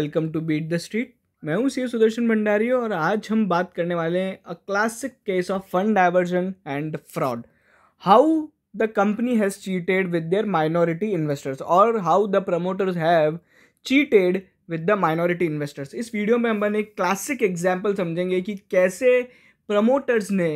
Welcome to beat the street मैं हूं सी सुदर्शन भंडारी और आज हम बात करने वाले हैं a classic case of fund diversion and fraud how the company has cheated with their minority investors और how the promoters have cheated with the minority investors इस वीडियो में हम एक क्लासिक एग्जाम्पल समझेंगे कि कैसे प्रमोटर्स ने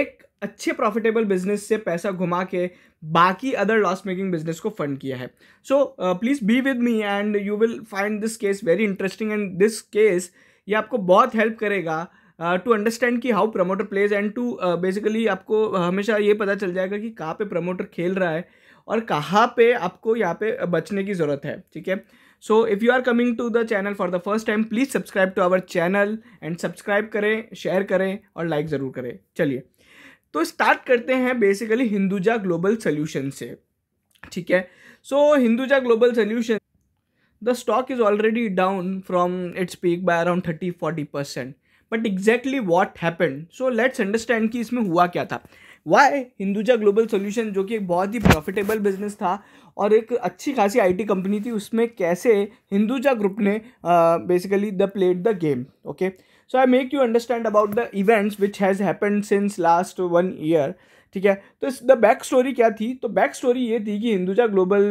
एक अच्छे प्रॉफिटेबल बिजनेस से पैसा घुमा के बाकी अदर लॉस मेकिंग बिजनेस को फंड किया है so please be with me and you will find this case very interesting and this case ये आपको बहुत हेल्प करेगा टू uh, अंडरस्टैंड कि how promoter pledge and to basically आपको हमेशा ये पता चल जाएगा कि कहाँ पे प्रमोटर खेल रहा है और कहाँ पे आपको यहाँ पे बचने की ज़रूरत है ठीक है so if you are coming to the channel for the first time please subscribe to our channel and subscribe करें शेयर करें और लाइक ज़रूर करें चलिए तो स्टार्ट करते हैं बेसिकली हिंदुजा ग्लोबल सोल्यूशन से ठीक है so Hinduja global Solution the stock is already down from its peak by around thirty forty percent but exactly what happen so let's understand कि इसमें हुआ क्या था वाई हिंदुजा ग्लोबल सोल्यूशन जो कि एक बहुत ही प्रॉफिटेबल बिजनेस था और एक अच्छी खासी आईटी कंपनी थी उसमें कैसे हिंदुजा ग्रुप ने basically the played the game okay so I make you understand about the events which has happen since last one year ठीक है तो इस द बैक स्टोरी क्या थी तो बैक स्टोरी ये थी कि हिंदुजा ग्लोबल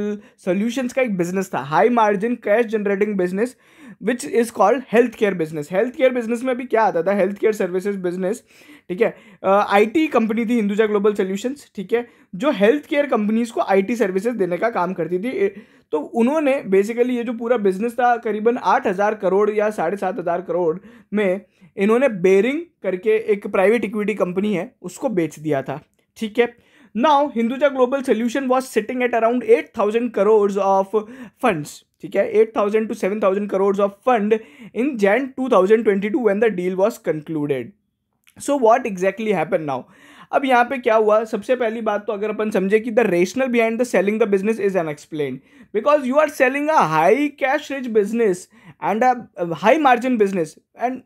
सोल्यूशंस का एक बिजनेस था high margin cash generating business which is called health care business health care business में भी क्या आता था हेल्थ केयर सर्विसेज बिजनेस ठीक है आईटी कंपनी थी हिंदुजा ग्लोबल सोल्यूशंस ठीक है जो हेल्थ केयर कंपनीज को आईटी सर्विसेज देने का काम करती थी तो उन्होंने बेसिकली ये जो पूरा बिजनेस था करीबन आठ हज़ार करोड़ या साढ़े सात हज़ार करोड़ में इन्होंने बेरिंग करके एक प्राइवेट इक्विटी कंपनी है उसको बेच दिया था ठीक है now Hinduja global Solution was sitting at around eight thousand crore of funds ठीक है eight thousand to seven thousand crore of fund in Jan two thousand twenty two when the deal was concluded so what exactly happen now अब यहाँ पे क्या हुआ सबसे पहली बात तो अगर अपन समझे कि the rational behind the selling the business is an explain because you are selling a high cash rich business and a high margin business and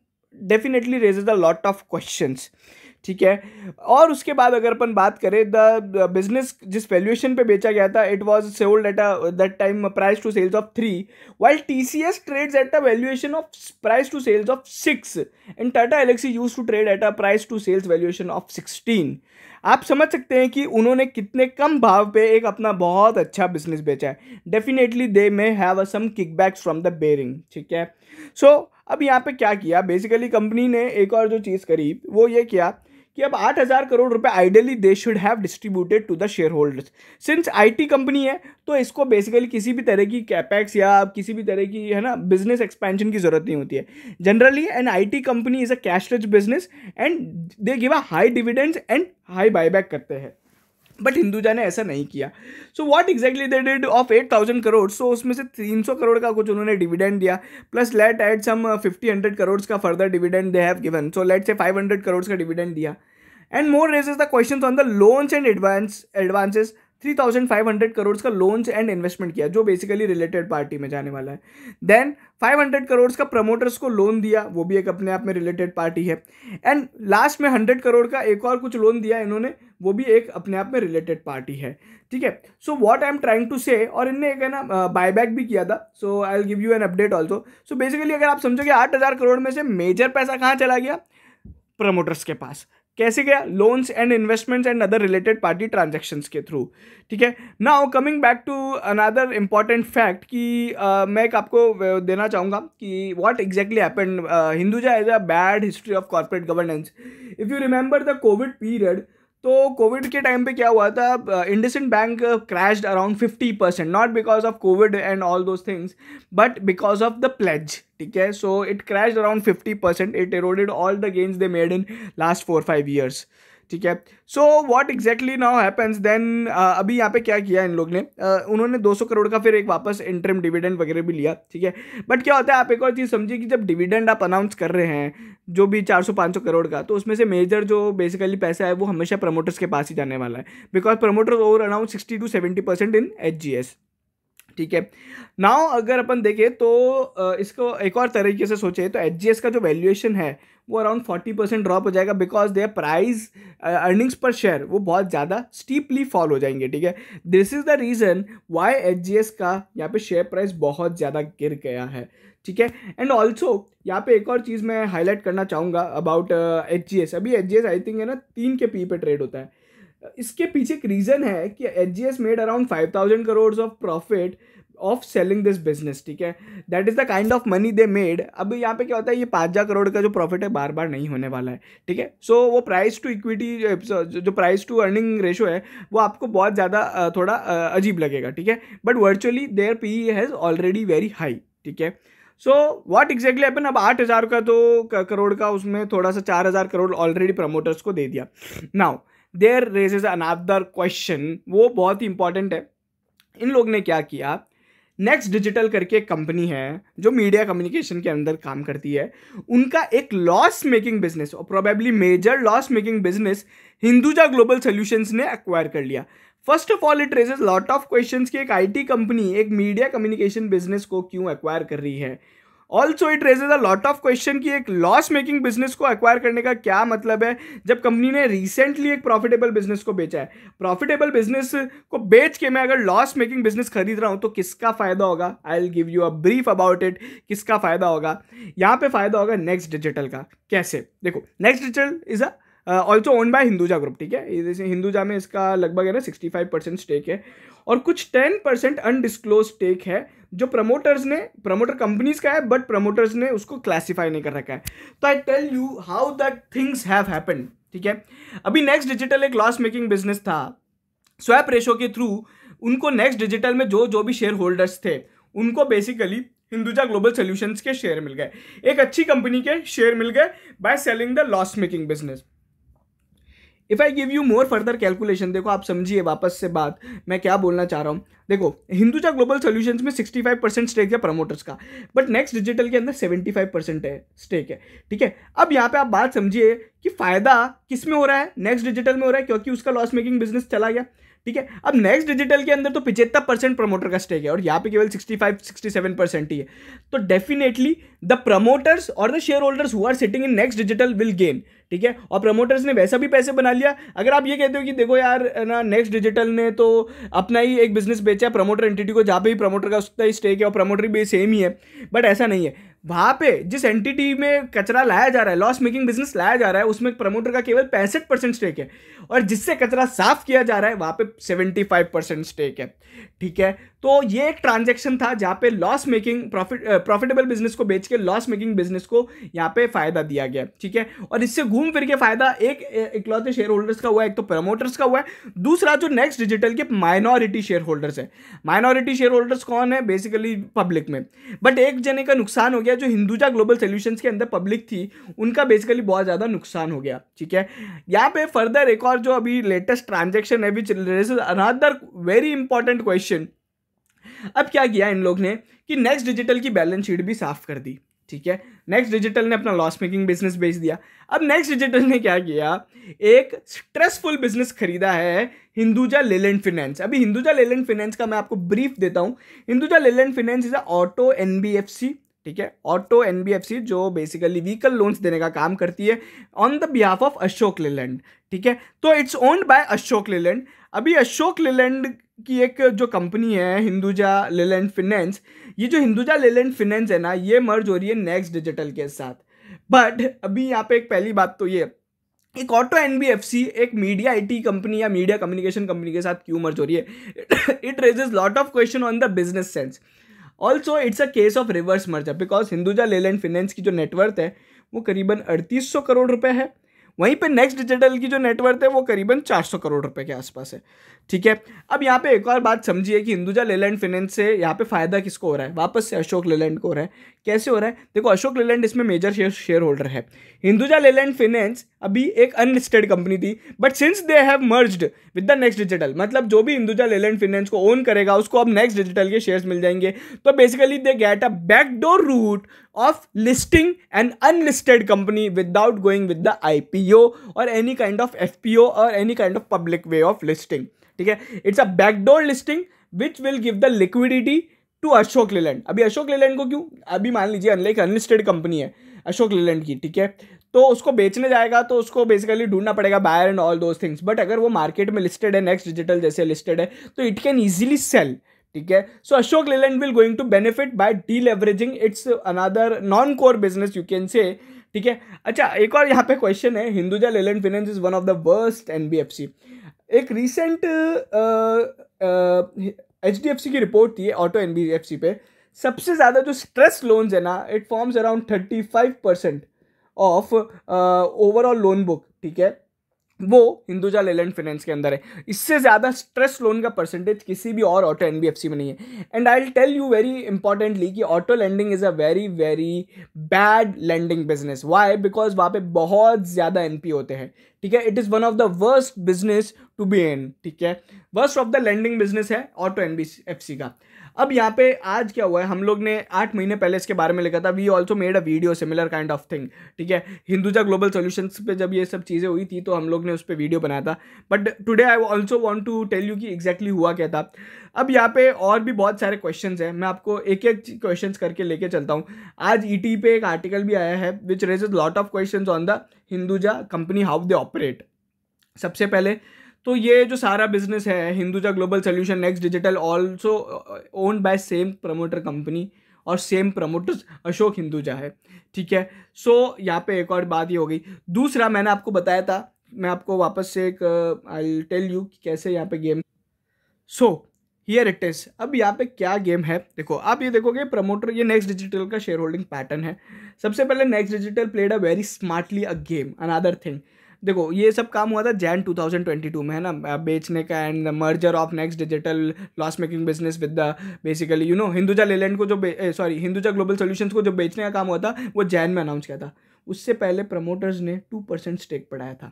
definitely raises a lot of questions ठीक है और उसके बाद अगर अपन बात करें the business जिस valuation पे बेचा गया था it was sold at a that time price to sales of three while TCS trades at a valuation of price to sales of six and Tata Elxsi use to trade at a price to sales valuation of sixteen आप समझ सकते हैं कि उन्होंने कितने कम भाव पे एक अपना बहुत अच्छा बिजनेस बेचा है definitely they may have a some kickbacks from the Baring ठीक है सो so, अब यहाँ पे क्या किया बेसिकली कंपनी ने एक और जो चीज़ करी वो ये किया कि अब आठ हज़ार करोड़ रुपए ideally they should have distributed to the share shareholders since IT company है तो इसको बेसिकली किसी भी तरह की कैपैक्स या किसी भी तरह की है ना बिजनेस एक्सपेंशन की ज़रूरत नहीं होती है generally an I company is a cash rich business and they give a high dividends and high buyback करते हैं बट हिंदुजा ने ऐसा नहीं किया so what exactly they did of eight thousand crore so उसमें से तीन सौ करोड़ का कुछ उन्होंने डिविडेंड दिया plus let at some fifty hundred crore का further dividend they have given so let say five hundred crore का डिविडेंड दिया and more raises the question on the loans and advance advances three thousand five hundred crore का loans and investment किया जो basically related party में जाने वाला है then five hundred crore का प्रमोटर्स को लोन दिया वो भी एक अपने आप में रिलेटेड पार्टी है एंड लास्ट में हंड्रेड करोड़ का एक और कुछ लोन दिया इन्होंने वो भी एक अपने आप में रिलेटेड पार्टी है ठीक है so what I am trying to say और इनने एक है ना बायबैक भी किया था so I give you an update also so basically अगर आप समझोगे आठ हज़ार करोड़ में से मेजर पैसा कहाँ चला गया प्रमोटर्स के पास कैसे गया loans and investments and other related party transactions के थ्रू ठीक है now coming back to another important fact कि uh, मैं एक आपको देना चाहूँगा कि what exactly happen Hinduja is a bad history of corporate governance if you remember the Covid period तो कोविड के टाइम पे क्या हुआ था IndusInd bank crashed around fifty percent not because of Covid and all those things but because of the pledge ठीक है so it crashed around fifty percent it eroded all the gains they made in last four five years ठीक है so what exactly now happens then अभी यहाँ पे क्या किया इन लोग ने uh, उन्होंने 200 करोड़ का फिर एक वापस इंटरम डिविडेंड वगैरह भी लिया ठीक है बट क्या होता है आप एक और चीज़ समझिए कि जब डिविडेंड आप अनाउंस कर रहे हैं जो भी 400-500 करोड़ का तो उसमें से मेजर जो बेसिकली पैसा है वो हमेशा प्रमोटर्स के पास ही जाने वाला है because promoters over around sixty to seventy percent in H ठीक है नाउ अगर अपन देखें तो uh, इसको एक और तरीके से सोचे तो एच का जो वैल्यूएशन है वो अराउंड फोर्टी परसेंट ड्रॉप हो जाएगा because their price earnings per share वो बहुत ज़्यादा स्टीपली फॉल हो जाएंगे ठीक है this is the reason why H G S का यहाँ पे शेयर प्राइस बहुत ज़्यादा गिर गया है ठीक है एंड ऑल्सो यहाँ पे एक और चीज़ मैं हाईलाइट करना चाहूँगा अबाउट एच जी एस अभी H G S I think है ना तीन के पी पे ट्रेड होता है इसके पीछे एक रीज़न है कि H G S made around five thousand crore of profit of selling this business ठीक है that is the kind of money they made अब यहाँ पे क्या होता है ये पाँच हज़ार करोड़ का जो प्रॉफिट है बार बार नहीं होने वाला है ठीक है सो वो प्राइस टू इक्विटी जो प्राइस टू अर्निंग रेशो है वो आपको बहुत ज़्यादा थोड़ा अजीब लगेगा ठीक है but virtually their P has already very high ठीक है सो व्हाट एग्जैक्टली अपन अब आठ हज़ार का तो करोड़ का उसमें थोड़ा सा चार हज़ार करोड़ ऑलरेडी प्रमोटर्स को दे दिया now there is another question वो बहुत ही इंपॉर्टेंट है इन लोग ने क्या किया नेक्स्ट डिजिटल करके एक कंपनी है जो मीडिया कम्युनिकेशन के अंदर काम करती है उनका एक लॉस मेकिंग बिजनेस और probably major loss making business Hinduja global Solutions ने एक्वायर कर लिया first of all it raises lot of question की एक टी कंपनी एक मीडिया कम्युनिकेशन बिजनेस को क्यों एक्वायर कर रही है also it raises a lot of question कि एक लॉस मेकिंग बिजनेस को एक्वायर करने का क्या मतलब है जब कंपनी ने रिसेंटली एक प्रॉफिटेबल बिजनेस को बेचा है प्रॉफिटेबल बिजनेस को बेच के मैं अगर लॉस मेकिंग बिजनेस खरीद रहा हूँ तो किसका फ़ायदा होगा I will give you a brief about it किसका फ़ायदा होगा यहाँ पे फ़ायदा होगा नेक्स्ट डिजिटल का कैसे देखो Next Digital is a also own by Hinduja group ठीक है हिंदुजा में इसका लगभग है ना सिक्सटी फाइव परसेंट स्टेक है और कुछ टेन परसेंट अनडिस्क्लोज टेक है जो प्रमोटर्स ने प्रमोटर कंपनीज का है बट प्रमोटर्स ने उसको क्लासिफाई नहीं कर रखा है तो I tell you how that things have happen ठीक है अभी नेक्स्ट डिजिटल एक लॉस मेकिंग बिजनेस था स्वैप रेशो के थ्रू उनको नेक्स्ट डिजिटल में जो जो भी शेयर होल्डर्स थे उनको बेसिकली हिंदुजा ग्लोबल सोल्यूशंस के शेयर मिल गए एक अच्छी कंपनी के शेयर मिल गए by selling the loss making business if I give you more further calculation देखो आप समझिए वापस से बात मैं क्या बोलना चाह रहा हूँ देखो हिंदुजा ग्लोबल सोल्यूशन में 65 परसेंट स्टेक है प्रमोटर्स का बट नेक्स्ट डिजिटल के अंदर 75 परसेंट है स्टेक है ठीक है अब यहाँ पे आप बात समझिए कि फ़ायदा किस में हो रहा है नेक्स्ट डिजिटल में हो रहा है क्योंकि उसका लॉस मेकिंग बिजनेस चला गया ठीक है अब नेक्स्ट डिजिटल के अंदर तो पिछहत्तर परसेंट प्रमोटर का स्टेक है और यहाँ पे केवल 65 67 परसेंट ही है तो डेफिनेटली द प्रमोटर्स और the share holders who are sitting in next Digital will gain ठीक है और प्रमोटर्स ने वैसा भी पैसे बना लिया अगर आप ये कहते हो कि देखो यार ना नेक्स्ट डिजिटल ने तो अपना ही एक बिजनेस बेचा है प्रमोटर एंटिटी को जहाँ पे भी प्रमोटर का उसका ही स्टेक है और प्रमोटर भी सेम ही है बट ऐसा नहीं है वहाँ पे जिस एंटिटी में कचरा लाया जा रहा है लॉस मेकिंग बिजनेस लाया जा रहा है उसमें प्रमोटर का केवल पैंसठ परसेंट स्टेक है और जिससे कचरा साफ किया जा रहा है वहाँ पे सेवेंटी फाइव परसेंट स्टेक है ठीक है तो ये एक ट्रांजेक्शन था जहाँ पे loss making profit profitable business को बेच के लॉस मेकिंग बिजनेस को यहाँ पे फायदा दिया गया ठीक है और इससे घूम फिर के फायदा एक इकलौते शेयर होल्डर्स का हुआ है एक तो प्रमोटर्स का हुआ है दूसरा जो नेक्स्ट डिजिटल के माइनॉरिटी शेयर होल्डर्स है माइनॉरिटी शेयर होल्डर्स कौन है बेसिकली पब्लिक में बट एक जने का नुकसान हो गया जो हिंदुजा ग्लोबल सोल्यूशन के अंदर पब्लिक थी उनका बेसिकली बहुत ज़्यादा नुकसान हो गया ठीक है यहाँ पे फर्दर एक और जो अभी लेटेस्ट ट्रांजेक्शन है which raise another very important question अब क्या किया इन लोग ने कि नेक्स्ट डिजिटल की बैलेंस शीट भी साफ कर दी ठीक है नेक्स्ट डिजिटल ने अपना लॉस मेकिंग बिजनेस बेच दिया अब नेक्स्ट डिजिटल ने क्या किया एक स्ट्रेसफुल बिजनेस खरीदा है हिंदुजा लेलैंड फिनेंस अभी हिंदुजा लेलैंड फिनेंस का मैं आपको ब्रीफ देता हूँ Hinduja Leyland finance is a auto N ठीक है ऑटो एनबीएफसी जो बेसिकली व्हीकल लोन्स देने का काम करती है on the behalf of Ashok Leyland ठीक है तो it's owned by Ashok Leyland अभी अशोक लेलैंड की एक जो कंपनी है हिंदुजा लेलैंड फिनेंस ये जो हिंदुजा लेलैंड फिनेंस है ना ये मर्ज हो रही है नेक्स्ट डिजिटल के साथ बट अभी यहाँ पे एक पहली बात तो ये एक ऑटो एन एक मीडिया आईटी कंपनी या मीडिया कम्युनिकेशन कंपनी के साथ क्यों मर्ज हो रही है it raises lot of question on the business sense also it's a case of reverse merger because Hinduja Leyland finance की जो नेटवर्थ है वो करीबन अड़तीस करोड़ रुपये है वहीं पे नेक्स्ट डिजिटल की जो नेटवर्थ है वो करीबन 400 करोड़ रुपए के आसपास है ठीक है अब यहाँ पे एक और बात समझिए कि हिंदुजा लेलैंड फाइनेंस से यहाँ पे फायदा किसको हो रहा है वापस से अशोक लेलैंड को हो रहा है कैसे हो रहा है देखो अशोक लेलैंड इसमें मेजर शेयर शेयर होल्डर है हिंदुजा लेलैंड फाइनेंस अभी एक अनलिस्टेड कंपनी थी but since they have merged with the next Digital मतलब जो भी हिंदुजा लेलैंड फाइनेंस को ओन करेगा उसको अब नेक्स्ट डिजिटल के शेयर मिल जाएंगे तो basically they get a backdoor route of listing an unlisted company without going with the I और एनी काइंड ऑफ एफ और any kind of public way of listing ठीक है it's a backdoor listing which will give the liquidity to Ashok Leyland अभी अशोक लेलैंड को क्यों अभी मान लीजिए अनलाइक अनलिस्टेड कंपनी है अशोक लेलैंड की ठीक है तो उसको बेचने जाएगा तो उसको बेसिकली ढूंढना पड़ेगा buyer and all those things but अगर वो मार्केट में लिस्टेड है नेक्स्ट डिजिटल जैसे लिस्टेड है तो इट कैन ईजिली सेल ठीक है so Ashok Leyland will going to benefit by deleveraging its another non core business you can say ठीक है अच्छा एक और यहाँ पे क्वेश्चन है Hinduja Leyland finance is one of the worst C एक recent H D F C की रिपोर्ट थी auto N B F C पे सबसे ज़्यादा जो स्ट्रेस लोन्स है ना it forms around thirty five percent of overall loan book ठीक है वो हिंदुजा लेलैंड फाइनेंस के अंदर है इससे ज़्यादा स्ट्रेस लोन का परसेंटेज किसी भी और ऑटो एनबीएफसी में नहीं है and I tell you very importantly कि auto lending is a very very bad lending business why because वहाँ पे बहुत ज़्यादा एन होते हैं ठीक है it is one of the worst business to be N ठीक है worst of the lending business है ऑटो एन का अब यहाँ पे आज क्या हुआ है हम लोग ने आठ महीने पहले इसके बारे में लिखा था we also made a video similar kind of thing ठीक है हिंदुजा ग्लोबल सोल्यूशंस पे जब ये सब चीज़ें हुई थी तो हम लोग ने उस पर वीडियो बनाया था but today I also want to tell you कि एग्जैक्टली हुआ क्या था अब यहाँ पे और भी बहुत सारे क्वेश्चन हैं मैं आपको एक एक क्वेश्चन करके लेके चलता हूँ आज ई e पे एक आर्टिकल भी आया है which raise lot of question on the Hinduja company how they operate सबसे पहले तो ये जो सारा बिजनेस है Hinduja global Solution Next Digital also own by same promoter company और सेम प्रमोटर्स अशोक हिंदुजा है ठीक है सो so, यहाँ पे एक और बात ये हो गई दूसरा मैंने आपको बताया था मैं आपको वापस से एक आई टेल यू कि कैसे यहाँ पे game so here it is अब यहाँ पे क्या गेम है देखो आप ये देखोगे प्रमोटर ये नेक्स्ट डिजिटल का शेयर होल्डिंग पैटर्न है सबसे पहले Next Digital played a very smartly a game another thing देखो ये सब काम हुआ था जैन 2022 में है ना बेचने का and merger of next Digital loss making business with the basically you know Hinduja Leyland को जो सॉरी हिंदुजा ग्लोबल सोल्यूशन को जो बेचने का काम हुआ था वो जैन में अनाउंस किया था उससे पहले प्रमोटर्स ने टू परसेंट स्टेक पढ़ाया था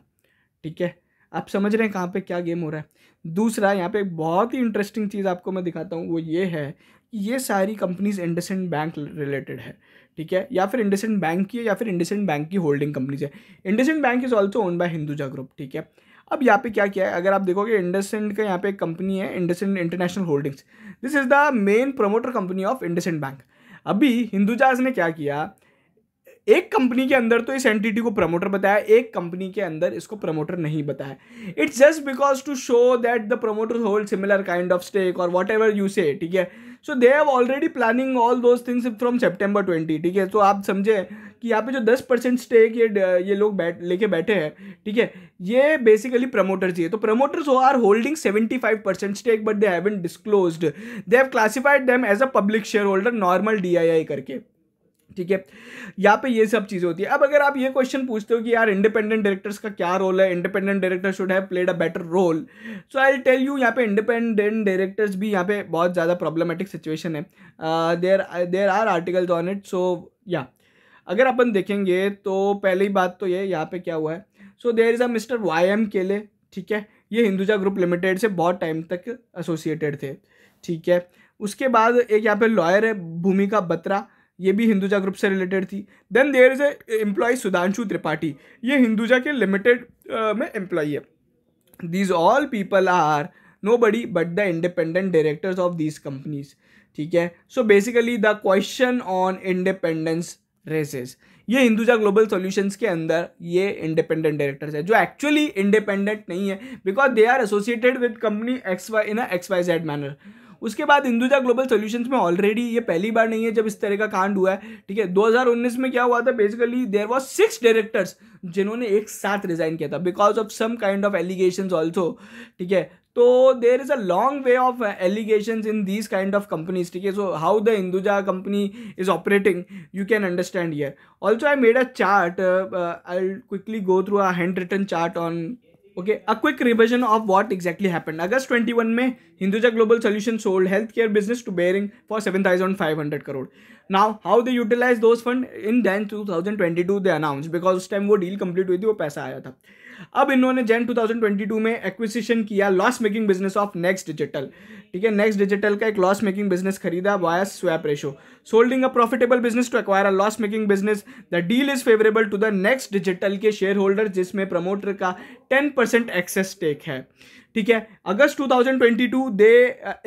ठीक है आप समझ रहे हैं कहाँ पे क्या गेम हो रहा है दूसरा यहाँ पे एक बहुत ही इंटरेस्टिंग चीज़ आपको मैं दिखाता हूँ वो ये है कि ये सारी कंपनीज इंडसेंड बैंक रिलेटेड है ठीक है या फिर इंडसेंड बैंक की है या फिर इंडसेंड बैंक की होल्डिंग कंपनीज है IndusInd bank is also own by Hinduja group ठीक है अब यहाँ पे क्या किया है अगर आप देखोगे इंडसेंड का यहाँ पे एक कंपनी है IndusInd international holdings this is the main promoter company of IndusInd bank अभी हिंदुजाज ने क्या किया एक कंपनी के अंदर तो इस एंटिटी को प्रमोटर बताया एक कंपनी के अंदर इसको प्रमोटर नहीं बताया it's just because to show that the promoter hold similar kind of stake और वॉट एवर यू से ठीक है so they have already planning all those things from September twenty ठीक है तो आप समझे कि यहाँ पे जो दस परसेंट स्टेक ये ये लोग बैठ लेके बैठे हैं ठीक है ये बेसिकली प्रमोटर्स ही है तो promoters are holding seventy five percent stake but they haven't disclose they have classified them as a public share holder normal D करके ठीक है यहाँ पे ये सब चीज़ें होती है अब अगर आप ये क्वेश्चन पूछते हो कि यार इंडिपेंडेंट डायरेक्टर्स का क्या रोल है independent director should have played a better role so I tell you यहाँ पे इंडिपेंडेंट डायरेक्टर्स भी यहाँ पे बहुत ज़्यादा प्रॉब्लमेटिक सिचुएशन है there there are articles on it so या अगर अपन देखेंगे तो पहली बात तो ये यहाँ पे क्या हुआ है so there is a mister Y M Kale ठीक है ये हिंदुजा ग्रुप लिमिटेड से बहुत टाइम तक एसोसिएटेड थे ठीक है उसके बाद एक यहाँ पे लॉयर है भूमिका बत्रा ये भी हिंदुजा ग्रुप से रिलेटेड थी then there is a employ Sudhanshu Tripathi ये हिंदुजा के लिमिटेड uh, में एम्प्लॉय है all people are nobody but the independent directors of these companies ठीक है so basically the question on independence raises ये हिंदुजा ग्लोबल सॉल्यूशंस के अंदर ये इंडिपेंडेंट डायरेक्टर्स है जो एक्चुअली इंडिपेंडेंट नहीं है because they are associated with company X Y in X Y Z manner उसके बाद हिंदुजा ग्लोबल सोल्यूशंस में ऑलरेडी ये पहली बार नहीं है जब इस तरह का कांड हुआ है ठीक है 2019 में क्या हुआ था basically there was six directors जिन्होंने एक साथ रिजाइन किया था because of some kind of allegation also ठीक है तो there is a long way of allegation in these kind of companies ठीक है so how the Hinduja company is operating you can understand yeah also I made a chart I quickly go through a hand written chart on okay a quick revision of what exactly happen August twenty one में Hinduja global solution sold health care business to Baring for seven thousand five hundred crore now how they utilize those fund in then two thousand twenty two they announce because उस time वो deal complete हुई थी वो पैसा आया था अब इन्होंने जैन 2022 में एक्विजिशन किया loss making business of next digital ठीक है नेक्स्ट डिजिटल का एक लॉस मेकिंग बिजनेस खरीदा via swap ratio selling a profitable business to acquire a loss making business the deal is favourable to the next digital के share holder जिसमें promoter का ten percent excess take है ठीक है August 2022 they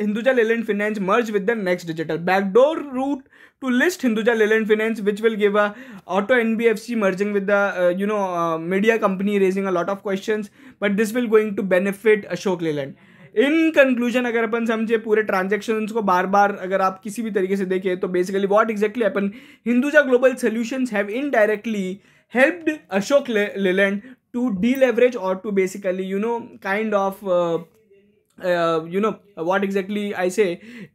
Hinduja Leyland finance merge with the next digital backdoor route to list Hinduja Leyland Finance, which will give a auto NBFC merging with the uh, you know uh, media company, raising a lot of questions. But this will going to benefit Ashok Leyland. In conclusion अगर अपन समझे पूरे transaction को बार बार अगर आप किसी भी तरीके से देखें तो बेसिकली वॉट एग्जैक्टली अपन Hinduja global solution have indirectly helped Ashok Leyland to deleverage और to basically you know kind of you know what exactly I say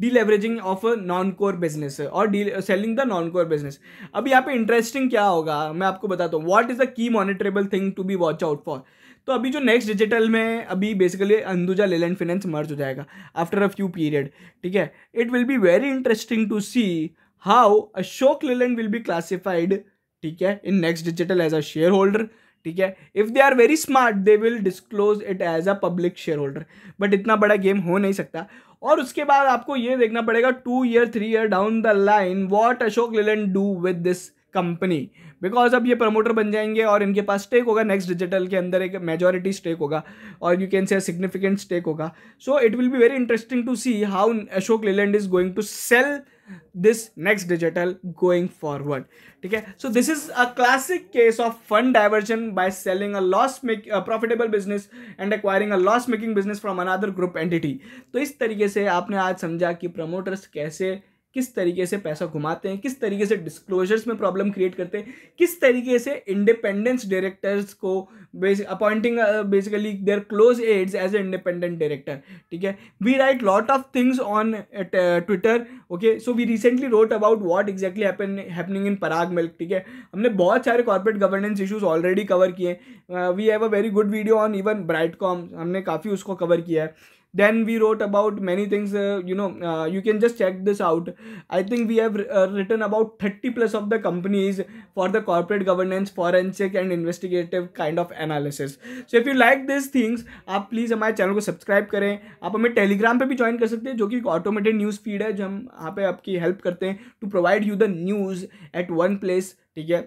deleveraging of a non core business और deselling the non core business अब यहाँ पे interesting क्या होगा मैं आपको बताता हूँ what is the key monitorable thing to be watch out for तो अभी जो नेक्स्ट डिजिटल में अभी basically Hinduja Leyland finance merge हो जाएगा आफ्टर अ फ्यू पीरियड ठीक है it will be very interesting to see how Ashok Leyland will be classified ठीक है in next digital as a share holder ठीक है if they are very smart they will disclose it as a public share holder but इतना बड़ा game हो नहीं सकता और उसके बाद आपको ये देखना पड़ेगा two year three year down the line what Ashok Leyland do with this company because अब ये प्रमोटर बन जाएंगे और इनके पास स्टेक होगा नेक्स्ट डिजिटल के अंदर एक मेजोरिटी स्टेक होगा और you can say significant stake होगा so it will be very interesting to see how Ashok Leyland is going to sell this next digital going forward ठीक है so this is a classic case of fund diversion by selling a loss make a profitable business and acquiring a loss making business from another group entity तो इस तरीके से आपने आज समझा कि promoters कैसे किस तरीके से पैसा घुमाते हैं किस तरीके से डिस्क्लोजर्स में प्रॉब्लम क्रिएट करते हैं किस तरीके से इंडिपेंडेंस डायरेक्टर्स को appointing basically their close aides as a independent director ठीक है we write lot of things on Twitter okay so we recently wrote about what exactly happening in Parag milk ठीक है हमने बहुत सारे corporate governance issues already cover किए we have a very good video on even bright हमने काफ़ी उसको cover किया है then we wrote about many things uh, you know uh, you can just check this out i think we have uh, written about 30 plus of the companies for the corporate governance forensic and investigative kind of analysis so if you like these things aap please hamare channel ko subscribe kare aap hame telegram pe bhi join kar sakte hain jo ki ek automated news feed hai jo hum yahan pe aapki help karte hain to provide you the news at one place theek hai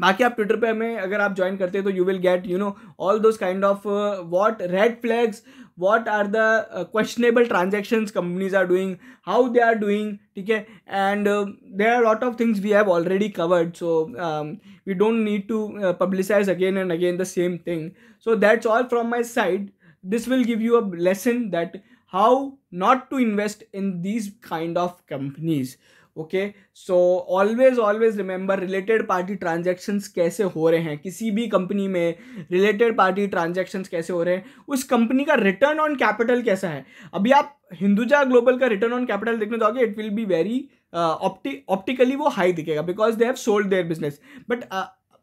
बाकी आप Twitter पे हमें अगर आप join करते हैं तो you will get you know all those kind of what red flags what are the uh, questionable transactions companies are doing how they are doing okay and uh, there are a lot of things we have already covered so um, we don't need to uh, publicize again and again the same thing so that's all from my side this will give you a lesson that how not to invest in these kind of companies okay so always always remember related party transactions कैसे हो रहे हैं किसी भी company में related party transactions कैसे हो रहे हैं उस कंपनी का रिटर्न ऑन कैपिटल कैसा है अभी आप हिंदुजा ग्लोबल का रिटर्न ऑन कैपिटल देखने जाओगे it will be very optically वो हाई दिखेगा because they have sold their business but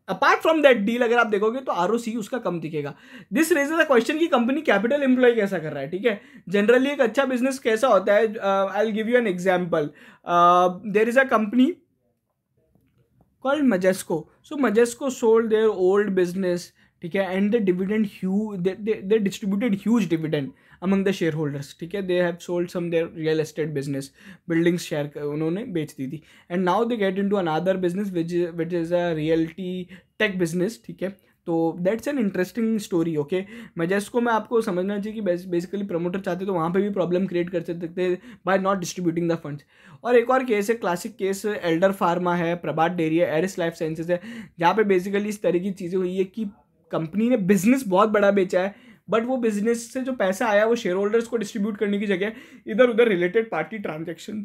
apart from that deal अगर आप देखोगे तो आर उसका कम दिखेगा दिस रेज अ क्वेश्चन की कंपनी कैपिटल एम्प्लॉय कैसा कर रहा है ठीक है जनरली एक अच्छा बिजनेस कैसा होता है I give you an example there is a company called Majesco so Majesco sold their old business ठीक है and the dividend huge they distributed huge dividend among the share holders ठीक है they have sold some their real estate business buildings share उन्होंने बेच दी थी and now they get in to another business which which is a realty tech business ठीक है तो that's an interesting story okay को मैं आपको समझना चाहिए कि बेसिकली प्रमोटर चाहते तो वहाँ पे भी प्रॉब्लम क्रिएट कर सकते by not distributing the funds और एक और केस है क्लासिक केस एल्डर फार्मा है प्रभात डेयरी है एरिस लाइफ साइंसेज है जहाँ पे बेसिकली इस तरह की चीज़ें हुई है कि कंपनी ने बिजनेस बहुत बड़ा बेचा है बट वो बिजनेस से जो पैसा आया वो शेयर होल्डर्स को डिस्ट्रीब्यूट करने की जगह इधर उधर रिलेटेड पार्टी ट्रांजेक्शन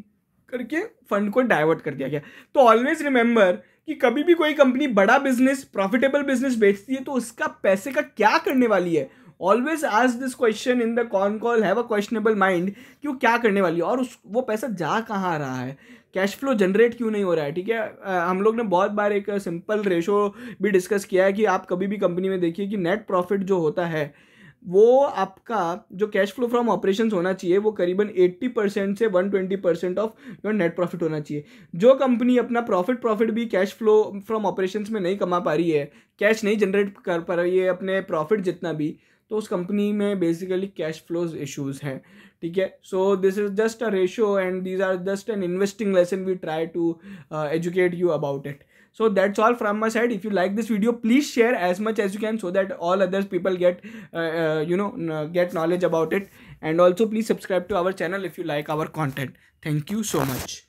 करके फंड को डाइवर्ट कर दिया गया तो ऑलवेज रिमेंबर कि कभी भी कोई कंपनी बड़ा बिजनेस प्रॉफिटेबल बिजनेस बेचती है तो उसका पैसे का क्या करने वाली है always ask this question in the con call have a questionable mind कि वो क्या करने वाली है और उस वो पैसा जा कहाँ आ रहा है कैश फ्लो जनरेट क्यों नहीं हो रहा है ठीक है हम लोग ने बहुत बार एक सिंपल रेशो भी डिस्कस किया है कि आप कभी भी कंपनी में देखिए कि नेट प्रॉफिट जो होता है वो आपका जो कैश फ्लो फ्रॉम ऑपरेशंस होना चाहिए वो करीबन 80 परसेंट से 120 percent of your net profit होना चाहिए जो कंपनी अपना प्रॉफिट प्रॉफिट भी कैश फ्लो फ्रॉम ऑपरेशंस में नहीं कमा पा रही है कैश नहीं जनरेट कर पा रही है अपने प्रॉफिट जितना भी तो उस कंपनी में बेसिकली कैश फ्लोज इश्यूज हैं ठीक है so this is just a ratio and these are just an investing lesson we try to educate you about it so that's all from my side if you like this video please share as much as you can so that all others people get uh, uh you know get knowledge about it and also please subscribe to our channel if you like our content thank you so much